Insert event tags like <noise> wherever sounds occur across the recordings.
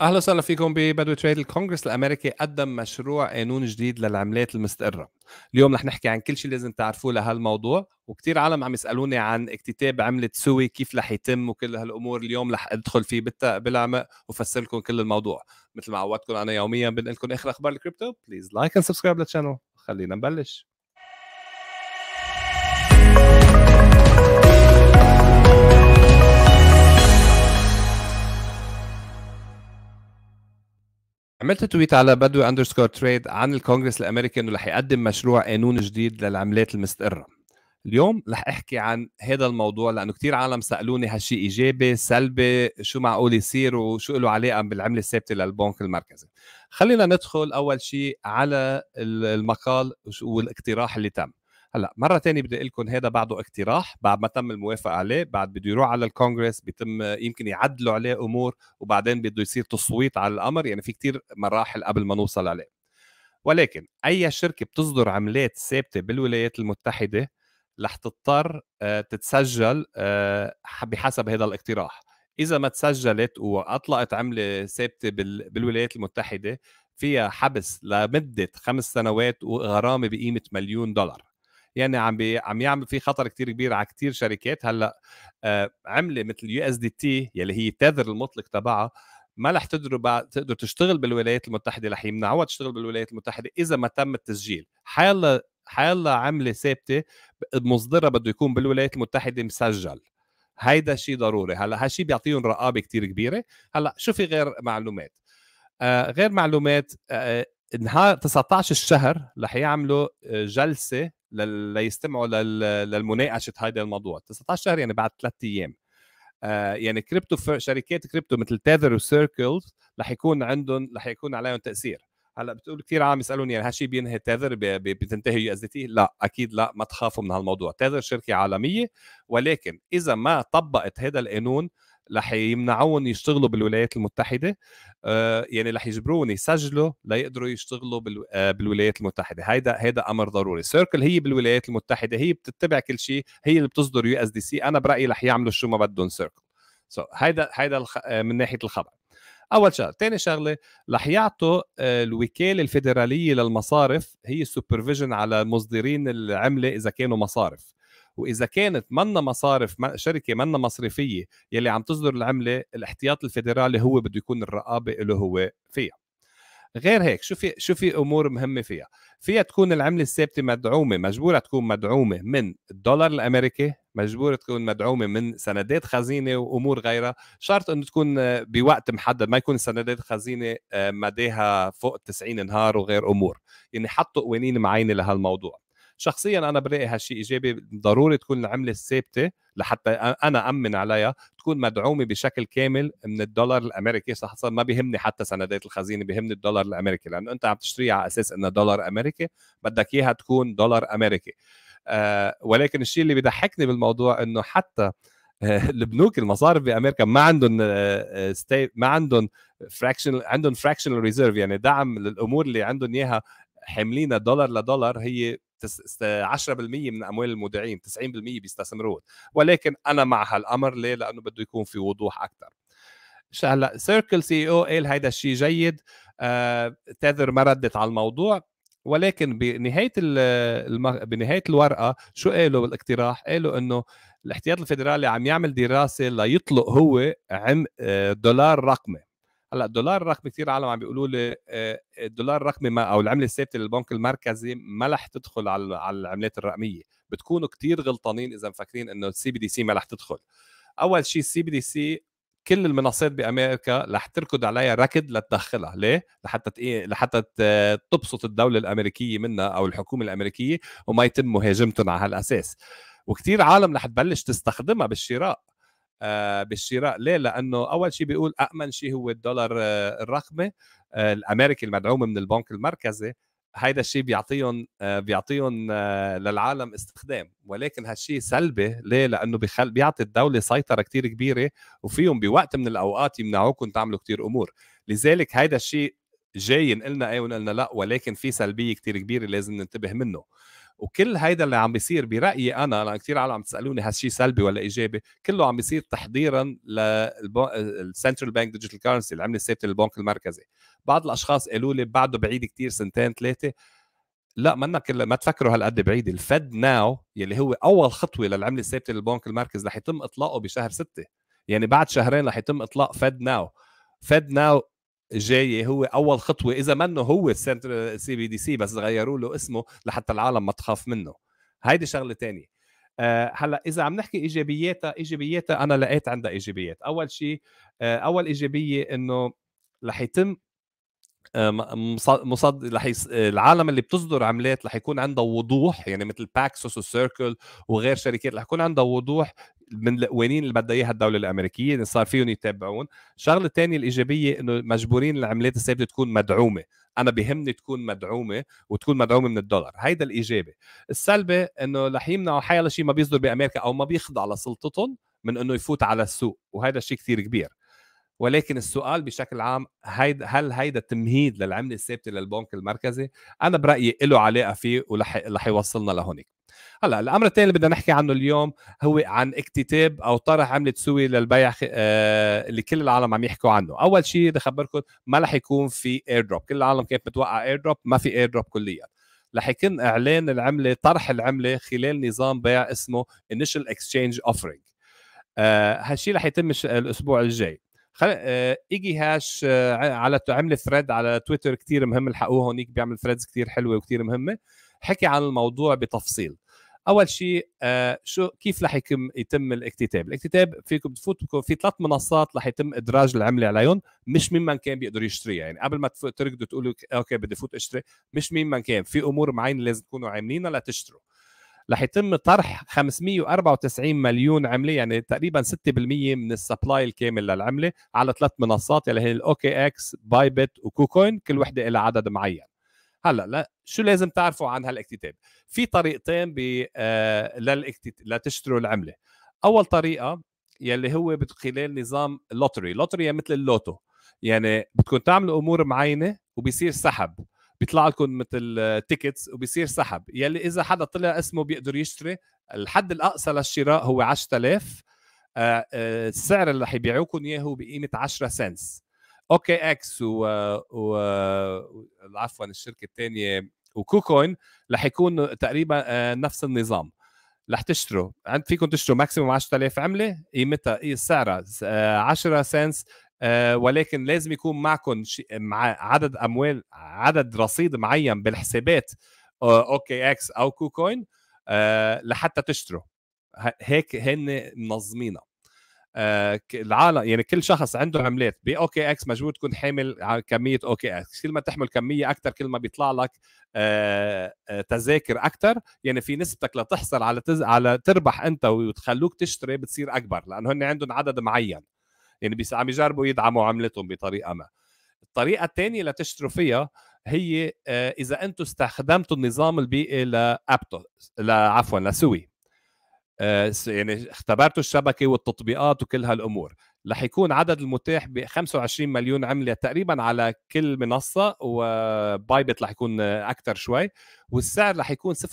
اهلا وسهلا فيكم ببدو تريد الكونغرس الامريكي قدم مشروع قانون جديد للعملات المستقره اليوم رح نحكي عن كل شيء لازم تعرفوه لهالموضوع وكثير عالم عم يسالوني عن اكتتاب عمله سوي كيف رح يتم وكل هالامور اليوم رح ادخل فيه بالعمق وفسر لكم كل الموضوع مثل ما عودتكم انا يوميا بنقول لكم اخر اخبار الكريبتو بليز لايك اند سبسكرايب للشانل خلينا نبلش عملت تويت على بدو اندرسكور تريد عن الكونغرس الامريكي انه رح يقدم مشروع قانون جديد للعملات المستقره اليوم رح احكي عن هذا الموضوع لانه كثير عالم سالوني هالشيء ايجابي سلبي شو معقول يصير وشو له علاقه بالعمله الثابته للبنك المركزي خلينا ندخل اول شيء على المقال والاقتراح اللي تم هلا مره ثانيه بدي اقول لكم هذا بعده اقتراح بعد ما تم الموافقه عليه بعد بده يروح على الكونغرس بيتم يمكن يعدلوا عليه امور وبعدين بده يصير تصويت على الامر يعني في كتير مراحل قبل ما نوصل عليه ولكن اي شركه بتصدر عملات ثابته بالولايات المتحده رح تضطر آه، تتسجل آه، بحسب هذا الاقتراح اذا ما تسجلت واطلقت عمله ثابته بالولايات المتحده فيها حبس لمده خمس سنوات وغرامه بقيمه مليون دولار يعني عم بي عم يعمل في خطر كتير كبير على كتير شركات هلا آه عمله مثل يو اس دي تي يلي هي التذر المطلق تبعها ما رح تقدروا تقدر تشتغل بالولايات المتحده رح يمنعوها تشتغل بالولايات المتحده اذا ما تم التسجيل حيلا حيلا عمله ثابته مصدرها بده يكون بالولايات المتحده مسجل هيدا شيء ضروري هلا هالشيء بيعطيهم رقابه كتير كبيره هلا شو في غير معلومات آه غير معلومات آه نهار 19 الشهر رح يعملوا آه، جلسه ليستمعوا للمناقشه هذا الموضوع 19 شهر يعني بعد ثلاث ايام آه، يعني كريبتو شركات كريبتو مثل تيذر وسيركلز رح يكون عندهم رح يكون عليهم تاثير هلا بتقول كثير عم يسالوني يعني هالشيء بينهي تيذر بتنتهي يو اس دي تي لا اكيد لا ما تخافوا من هالموضوع تيذر شركه عالميه ولكن اذا ما طبقت هذا القانون رح يمنعوهم يشتغلوا بالولايات المتحده آه، يعني رح يجبروهم يسجلوا ليقدروا يشتغلوا آه، بالولايات المتحده هيدا هيدا امر ضروري سيركل هي بالولايات المتحده هي بتتبع كل شيء هي اللي بتصدر يو اس دي سي انا برايي رح يعملوا شو ما بدهم سيركل سو so, هيدا هيدا آه، من ناحيه الخبر اول شغله ثاني شغله رح يعطوا الوكاله الفيدراليه للمصارف هي السوبرفيجن على مصدرين العمله اذا كانوا مصارف واذا كانت منا مصارف شركه منا مصرفيه يلي عم تصدر العمله الاحتياط الفيدرالي هو بده يكون الرقابه له هو فيها غير هيك شو في شو في امور مهمه فيها فيها تكون العمله الثابته مدعومه مجبوره تكون مدعومه من الدولار الامريكي مجبوره تكون مدعومه من سندات خزينه وامور غيرها شرط انه تكون بوقت محدد ما يكون سندات خزينه آه، مداها فوق 90 نهار وغير امور يعني حطوا قوانين معينه لهالموضوع شخصيا انا برايي هالشيء ايجابي ضروري تكون العمله الثابته لحتى انا امن عليها تكون مدعومه بشكل كامل من الدولار الامريكي صح ما بيهمني حتى سندات الخزينه بيهمني الدولار الامريكي لانه انت عم تشتريها على اساس انها دولار امريكي بدك اياها تكون دولار امريكي آه ولكن الشيء اللي بيضحكني بالموضوع انه حتى آه، <laughs> البنوك المصارف بامريكا ما عندهم آه، آه، ما عندهم فراكشن عندهم فراكشنال ريزيرف يعني دعم للامور اللي عندهم اياها حاملين دولار لدولار هي 10% من اموال المودعين 90% بيستثمروها ولكن انا مع هالامر ليه؟ لانه بده يكون في وضوح اكثر هلا سيركل سي او قال هيدا الشيء جيد آه ما ردت على الموضوع ولكن بنهايه الم... بنهايه الورقه شو قالوا بالاقتراح؟ قالوا انه الاحتياط الفيدرالي عم يعمل دراسه ليطلق هو عم آه، دولار رقمي هلا الدولار الرقمي كثير عالم عم بيقولوا لي آه، الدولار الرقمي ما او العمله الثابته للبنك المركزي ما رح تدخل على على العملات الرقميه بتكونوا كثير غلطانين اذا مفكرين انه السي بي دي سي ما رح تدخل اول شيء السي بي دي سي كل المنصات بامريكا رح تركض عليها ركض لتدخلها ليه لحتى لحتى تبسط الدوله الامريكيه منها او الحكومه الامريكيه وما يتم مهاجمتهم على هالاساس وكثير عالم رح تبلش تستخدمها بالشراء آه، بالشراء ليه لانه اول شيء بيقول امن شيء هو الدولار آه، الرقمي آه، الامريكي المدعوم من البنك المركزي هيدا الشيء بيعطيهم بيعطيهم للعالم استخدام ولكن هالشيء سلبي ليه لانه بيخل بيعطي الدوله سيطره كتير كبيره وفيهم بوقت من الاوقات يمنعوكم تعملوا كتير امور لذلك هيدا الشيء جاي نقلنا ايه ونقلنا لا ولكن في سلبيه كتير كبيره لازم ننتبه منه وكل هيدا اللي عم بيصير برايي انا لان كثير عالم عم تسالوني هالشيء سلبي ولا ايجابي كله عم بيصير تحضيرا للسنترال بانك ديجيتال كرنسي العمله الثابته للبنك المركزي بعض الاشخاص قالوا لي بعده بعيد كثير سنتين ثلاثه لا منك كل ما تفكروا هالقد بعيد الفد ناو يلي هو اول خطوه للعمله الثابته للبنك المركزي رح يتم اطلاقه بشهر 6 يعني بعد شهرين رح يتم اطلاق فد ناو فد ناو جاي هو اول خطوه اذا منه هو السنتر سي بي دي سي بس غيروا له اسمه لحتى العالم ما تخاف منه هيدي شغله ثانيه أه هلا اذا عم نحكي ايجابياتها ايجابياتها انا لقيت عندها ايجابيات اول شيء أه اول ايجابيه انه رح يتم آه، مصد رح آه، العالم اللي بتصدر عملات رح يكون عندها وضوح يعني مثل باكسوس وسيركل وغير شركات رح يكون عندها وضوح من القوانين اللي بدها اياها الدوله الامريكيه اللي صار فيهم يتابعون، الشغله الثانيه الايجابيه انه مجبورين العملات الثابته تكون مدعومه، انا بهمني تكون مدعومه وتكون مدعومه من الدولار، هيدا الايجابي، السلبي انه رح يمنعوا حيلا شيء ما بيصدر بامريكا او ما بيخضع لسلطتهم من انه يفوت على السوق، وهذا شيء كثير كبير. ولكن السؤال بشكل عام هيد هل هيدا تمهيد للعمله الثابته للبنك المركزي؟ انا برايي له علاقه فيه ورح يوصلنا لهونيك. هلا الامر الثاني اللي بدنا نحكي عنه اليوم هو عن اكتتاب او طرح عمله سوي للبيع آه اللي كل العالم عم يحكوا عنه اول شيء بدي اخبركم ما رح يكون في اير دروب كل العالم كانت متوقع اير دروب ما في اير دروب كليا رح يكون اعلان العمله طرح العمله خلال نظام بيع اسمه انيشال اكسشينج اوفرينج هالشيء رح يتم الاسبوع الجاي خل... آه... ايجي هاش آه... على عمل ثريد على تويتر كتير مهم الحقوه هونيك بيعمل ثريدز كتير حلوه وكتير مهمه حكي عن الموضوع بتفصيل اول شيء آه شو كيف رح يتم الاكتتاب الاكتتاب فيكم تفوتوا في ثلاث منصات رح يتم ادراج العمله عليهم مش مين كان بيقدر يشتريها يعني قبل ما تركضوا تقولوا اوكي بدي فوت اشتري مش مين كان في امور معينه لازم تكونوا عاملينها لتشتروا رح يتم طرح 594 مليون عمله يعني تقريبا 6% من السبلاي الكامل للعمله على ثلاث منصات اللي يعني هي الاوكي اكس باي بت وكوكوين كل وحده لها عدد معين هلا لا شو لازم تعرفوا عن هالاكتتاب في طريقتين آه، لتشتروا العمله اول طريقه يلي هو خلال نظام لوتري لوتري مثل اللوتو يعني بدكم تعملوا امور معينه وبيصير سحب بيطلع لكم مثل تيكتس وبيصير سحب يلي اذا حدا طلع اسمه بيقدر يشتري الحد الاقصى للشراء هو 10000 آه، آه، السعر اللي رح يبيعوكم اياه هو بقيمه 10 سنس اوكي اكس و, و... عفوا الشركه الثانيه وكوكوين رح يكون تقريبا آه، نفس النظام رح تشتروا عند فيكم تشتروا ماكسيموم 10000 عمله قيمتها إيه، سعرها 10 سنت آه، آه، ولكن لازم يكون معكم مع عدد اموال عدد رصيد معين بالحسابات اوكي اكس او كوكوين لحتى تشتروا هيك هن منظمينها آه، العالم يعني كل شخص عنده عملات باوكي اكس مجبور تكون حامل كميه اوكي اكس كل ما تحمل كميه اكثر كل ما بيطلع لك آه، آه، تذاكر اكثر يعني في نسبتك لتحصل على تز... على تربح انت وتخلوك تشتري بتصير اكبر لانه هن عندهم عدد معين يعني بس عم يجربوا يدعموا عملتهم بطريقه ما الطريقه الثانيه لتشتروا فيها هي اذا انتم استخدمتوا النظام البيئي لابتو لعفوا عفوا لسوي آه، يعني اختبرتوا الشبكه والتطبيقات وكل هالامور رح يكون عدد المتاح ب 25 مليون عمله تقريبا على كل منصه وبايبت رح يكون اكثر شوي والسعر رح يكون 0.3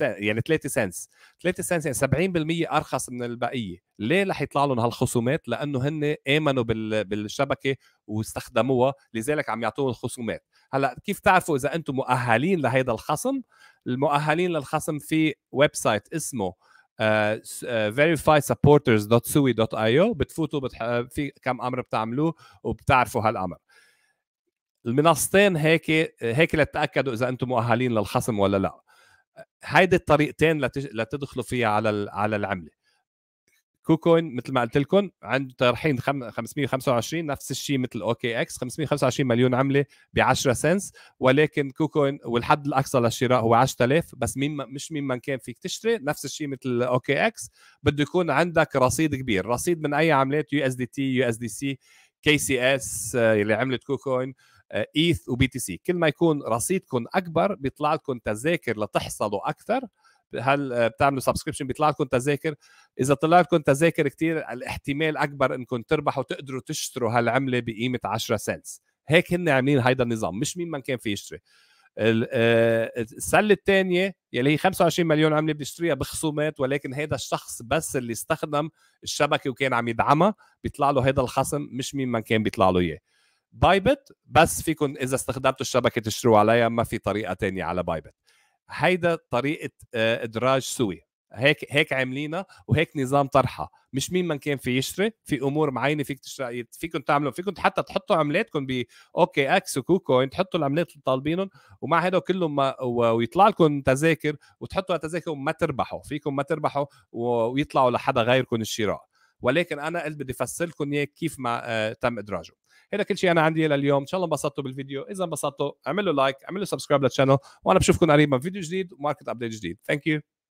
يعني 3 سنس 3 سنس يعني 70% ارخص من البقيه ليه رح يطلع لهم هالخصومات لانه هن امنوا بالشبكه واستخدموها لذلك عم يعطوهم الخصومات هلا كيف تعرفوا اذا انتم مؤهلين لهيدا الخصم المؤهلين للخصم في ويب سايت اسمه Uh, آه، آه، verifysupporters.sui.io بتفوتوا بتح... آه، في كم امر بتعملوه وبتعرفوا هالامر المنصتين هيك هيك لتتاكدوا اذا انتم مؤهلين للخصم ولا لا هيدي الطريقتين لتدخلوا فيها على على العمله كوكوين مثل ما قلت لكم عنده طرحين 525 نفس الشيء مثل اوكي اكس 525 مليون عمله ب 10 سنس ولكن كوكوين والحد الاقصى للشراء هو 10000 بس مين مش مين من كان فيك تشتري نفس الشيء مثل اوكي اكس بده يكون عندك رصيد كبير رصيد من اي عملات يو اس دي تي يو اس دي سي كي سي اس اللي عملت كوكوين ايث وبي تي سي كل ما يكون رصيدكم اكبر بيطلع لكم تذاكر لتحصلوا اكثر هل بتعملوا سبسكريبشن بيطلع لكم تذاكر اذا طلع لكم تذاكر كثير الاحتمال اكبر انكم تربحوا تقدروا تشتروا هالعمله بقيمه 10 سنت هيك هن عاملين هيدا النظام مش مين ما كان في يشتري آه، السله الثانيه يلي هي 25 مليون عمله بيشتريها بخصومات ولكن هذا الشخص بس اللي استخدم الشبكه وكان عم يدعمها بيطلع له هذا الخصم مش مين ما كان بيطلع له اياه بايبت بس فيكم اذا استخدمتوا الشبكه تشتروا عليها ما في طريقه تانية على بايبت هيدا طريقه آه، ادراج سوي هيك هيك عاملينها وهيك نظام طرحها مش مين من كان في يشتري في امور معينه فيك تشتري فيكم تعملوا فيكم حتى تحطوا عملاتكم ب اوكي اكس وكوكوين تحطوا العملات اللي طالبينهم ومع هذا كله ما ويطلع لكم تذاكر وتحطوا تذاكر وما تربحوا فيكم ما تربحوا ويطلعوا لحدا غيركم الشراء ولكن انا قلت بدي افسر لكم اياه كيف ما آه، تم ادراجه هذا كل شيء انا عندي لليوم ان شاء الله انبسطتوا بالفيديو اذا انبسطتوا اعملوا لايك اعملوا سبسكرايب للشانل وانا بشوفكم قريبا فيديو جديد وماركت ابديت جديد ثانك يو